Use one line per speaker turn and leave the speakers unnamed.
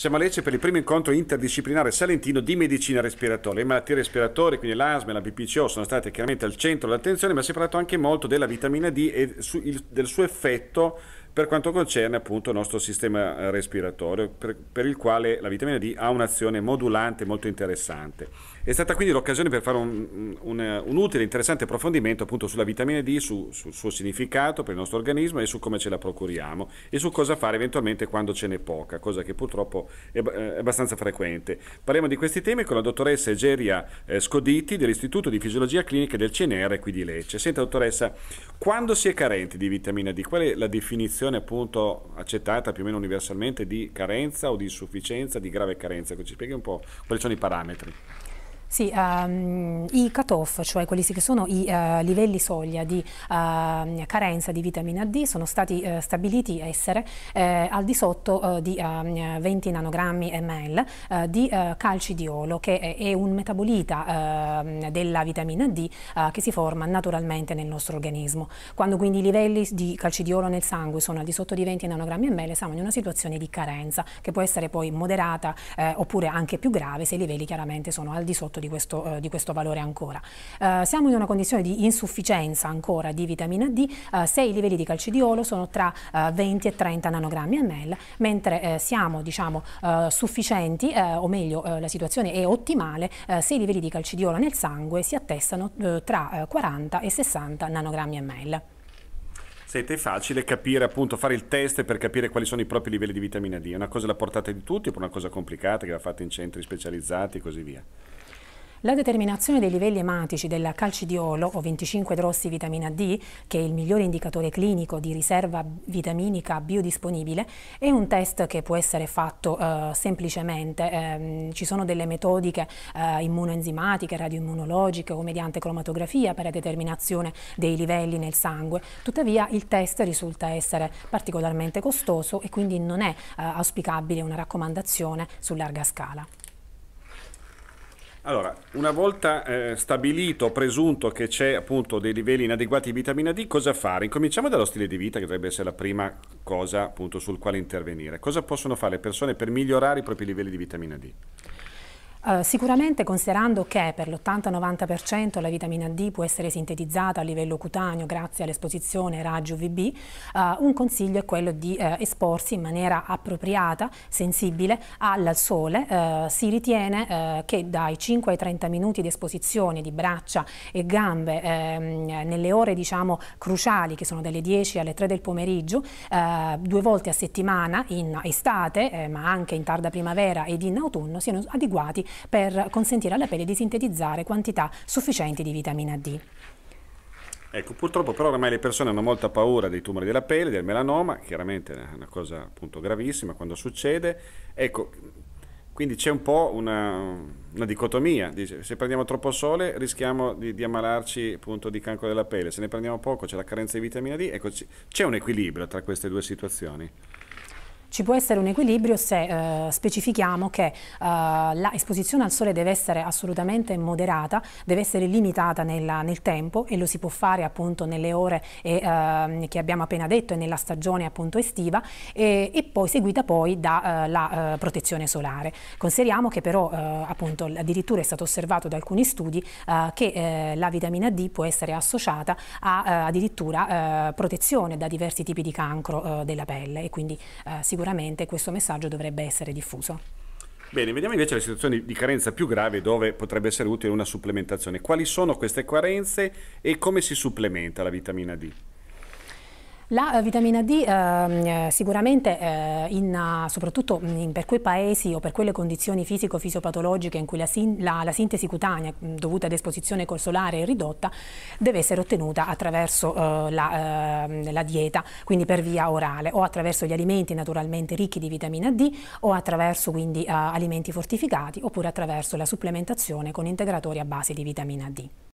Siamo a Lecce per il primo incontro interdisciplinare salentino di medicina respiratoria. Le malattie respiratorie, quindi l'asma e la BPCO, sono state chiaramente al centro dell'attenzione, ma si è parlato anche molto della vitamina D e su, il, del suo effetto per quanto concerne appunto il nostro sistema eh, respiratorio, per, per, il quale la vitamina D ha un'azione modulante molto interessante. È stata quindi l'occasione per fare un, un, un utile e interessante approfondimento appunto sulla vitamina D, su, sul suo significato per il nostro organismo e su come ce la procuriamo e su cosa fare eventualmente quando ce n'è poca, cosa che purtroppo è, eh, è abbastanza frequente. Parliamo di questi temi con la dottoressa Egeria eh, Scoditi dell'Istituto di Fisiologia Clinica del CNR qui di Lecce. Senta dottoressa, quando si è carenti di vitamina D, qual è la definizione? condizione appunto accettata più o meno universalmente di carenza o di insufficienza, di grave carenza. Ecco, ci spieghi un po' quali sono i parametri.
Sì, um, i cut-off, cioè quelli che sono i uh, livelli soglia di uh, carenza di vitamina D, sono stati uh, stabiliti essere eh, al di sotto di 20 ehm, nanogrammi ml di calcidiolo, che è, è un metabolita della vitamina D che si forma naturalmente nel nostro organismo. Quando quindi i livelli di calcidiolo nel sangue sono al di sotto di 20 nanogrammi ml, siamo in una situazione di carenza, che può essere poi moderata oppure anche più grave se i livelli chiaramente sono al di sotto di questo, eh, di questo valore ancora. Eh, siamo in una condizione di insufficienza ancora di vitamina D, eh, se i livelli di calcidiolo sono tra 20 e 30 nanogrammi a ml, mentre siamo diciamo, sufficienti, o meglio la situazione è ottimale, se i livelli di calcidiolo nel sangue si attestano tra 40 e 60 nanogrammi a ml.
Siete facile capire, appunto, fare il test per capire quali sono i propri livelli di vitamina D. È una cosa alla portata di tutti oppure una cosa complicata che va fatta in centri specializzati e così via?
La determinazione dei livelli ematici della calcidiolo o 25 drossi vitamina D, che è il migliore indicatore clinico di riserva vitaminica biodisponibile, è un test che può essere fatto eh, semplicemente. Eh, ci sono delle metodiche eh, immunoenzimatiche, radioimmunologiche o mediante cromatografia per la determinazione dei livelli nel sangue. Tuttavia il test risulta essere particolarmente costoso e quindi non è eh, auspicabile una raccomandazione su larga scala.
Allora, una volta eh, stabilito, presunto che c'è appunto dei livelli inadeguati di vitamina D, cosa fare? Incominciamo dallo stile di vita, che dovrebbe essere la prima cosa appunto sul quale intervenire. Cosa possono fare le persone per migliorare i propri livelli di vitamina D?
Uh, sicuramente considerando che per l'80-90% la vitamina D può essere sintetizzata a livello cutaneo grazie all'esposizione raggi UVB, uh, eh, un consiglio è quello di uh, esporsi in maniera appropriata, sensibile al sole. si ritiene che dai 5 ai 30 minuti di esposizione di braccia e gambe ehm, nelle ore diciamo, cruciali, che sono dalle 10 alle 3 del pomeriggio, due volte a settimana in estate, eh, ma anche in tarda primavera ed in autunno, siano adeguati per consentire alla pelle di sintetizzare quantità sufficienti di vitamina D.
Ecco, purtroppo però ormai le persone hanno molta paura dei tumori della pelle, del melanoma, chiaramente è una cosa appunto gravissima quando succede. Ecco, quindi c'è un po' una, una dicotomia, dice, se prendiamo troppo sole rischiamo di, di, ammalarci appunto di cancro della pelle, se ne prendiamo poco c'è la carenza di vitamina D, ecco c'è un equilibrio tra queste due situazioni.
Ci può essere un equilibrio se eh, specifichiamo che eh, l'esposizione al sole deve essere assolutamente moderata, deve essere limitata nella, nel tempo e lo si può fare appunto nelle ore e, eh, che abbiamo appena detto e nella stagione appunto estiva e, e poi seguita poi dalla eh, eh, protezione solare. Consideriamo che però eh, appunto addirittura è stato osservato da alcuni studi che la vitamina D può essere associata a addirittura protezione da diversi tipi di cancro della pelle e quindi sicuramente sicuramente questo messaggio dovrebbe essere diffuso.
Bene, vediamo invece le situazioni di carenza più grave dove potrebbe essere utile una supplementazione. Quali sono queste carenze e come si supplementa la vitamina D?
La eh, vitamina D ehm, eh, sicuramente, eh, in, eh, soprattutto mm, in, per quei paesi o per quelle condizioni fisico-fisiopatologiche in cui la, sin, la, la, sintesi cutanea mm, dovuta ad esposizione col solare è ridotta, deve essere ottenuta attraverso eh, la, ehm, la, dieta, quindi per via orale, o attraverso gli alimenti naturalmente ricchi di vitamina D, o attraverso quindi eh, alimenti fortificati, oppure attraverso la supplementazione con integratori a base di vitamina D.